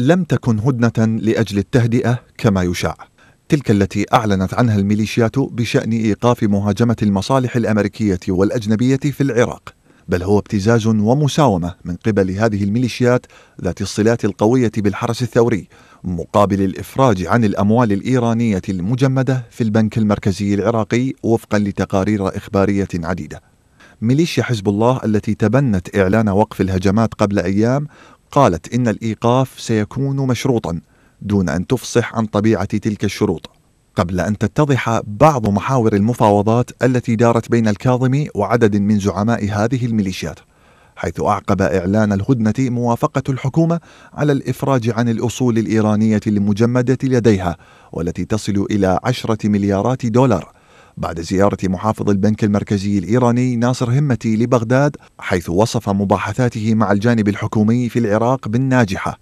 لم تكن هدنة لأجل التهدئة كما يشاع تلك التي أعلنت عنها الميليشيات بشأن إيقاف مهاجمة المصالح الأمريكية والأجنبية في العراق بل هو ابتزاز ومساومة من قبل هذه الميليشيات ذات الصلات القوية بالحرس الثوري مقابل الإفراج عن الأموال الإيرانية المجمدة في البنك المركزي العراقي وفقا لتقارير إخبارية عديدة ميليشيا حزب الله التي تبنت إعلان وقف الهجمات قبل أيام قالت إن الإيقاف سيكون مشروطا دون أن تفصح عن طبيعة تلك الشروط قبل أن تتضح بعض محاور المفاوضات التي دارت بين الكاظمي وعدد من زعماء هذه الميليشيات حيث أعقب إعلان الهدنة موافقة الحكومة على الإفراج عن الأصول الإيرانية المجمدة لديها والتي تصل إلى عشرة مليارات دولار بعد زيارة محافظ البنك المركزي الإيراني ناصر همتي لبغداد حيث وصف مباحثاته مع الجانب الحكومي في العراق بالناجحة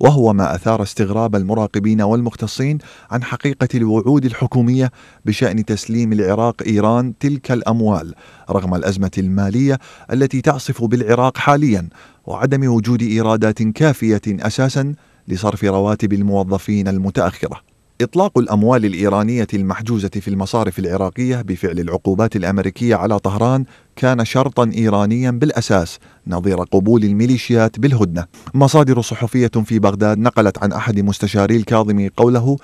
وهو ما أثار استغراب المراقبين والمختصين عن حقيقة الوعود الحكومية بشأن تسليم العراق إيران تلك الأموال رغم الأزمة المالية التي تعصف بالعراق حاليا وعدم وجود إيرادات كافية أساسا لصرف رواتب الموظفين المتأخرة إطلاق الأموال الإيرانية المحجوزة في المصارف العراقية بفعل العقوبات الأمريكية على طهران كان شرطا إيرانيا بالأساس نظير قبول الميليشيات بالهدنة مصادر صحفية في بغداد نقلت عن أحد مستشاري الكاظمي قوله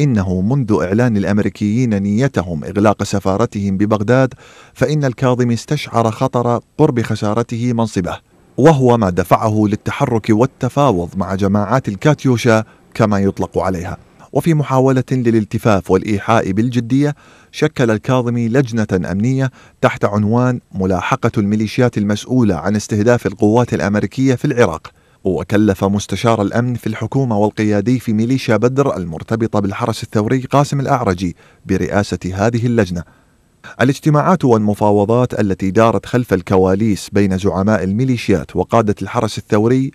إنه منذ إعلان الأمريكيين نيتهم إغلاق سفارتهم ببغداد فإن الكاظمي استشعر خطر قرب خسارته منصبه وهو ما دفعه للتحرك والتفاوض مع جماعات الكاتيوشا كما يطلق عليها وفي محاولة للالتفاف والإيحاء بالجدية شكل الكاظمي لجنة أمنية تحت عنوان ملاحقة الميليشيات المسؤولة عن استهداف القوات الأمريكية في العراق وكلف مستشار الأمن في الحكومة والقيادي في ميليشيا بدر المرتبطة بالحرس الثوري قاسم الأعرجي برئاسة هذه اللجنة الاجتماعات والمفاوضات التي دارت خلف الكواليس بين زعماء الميليشيات وقادة الحرس الثوري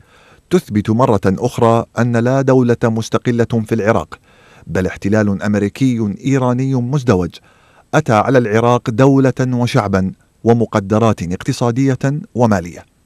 تثبت مرة أخرى أن لا دولة مستقلة في العراق بل احتلال امريكي ايراني مزدوج اتى على العراق دوله وشعبا ومقدرات اقتصاديه وماليه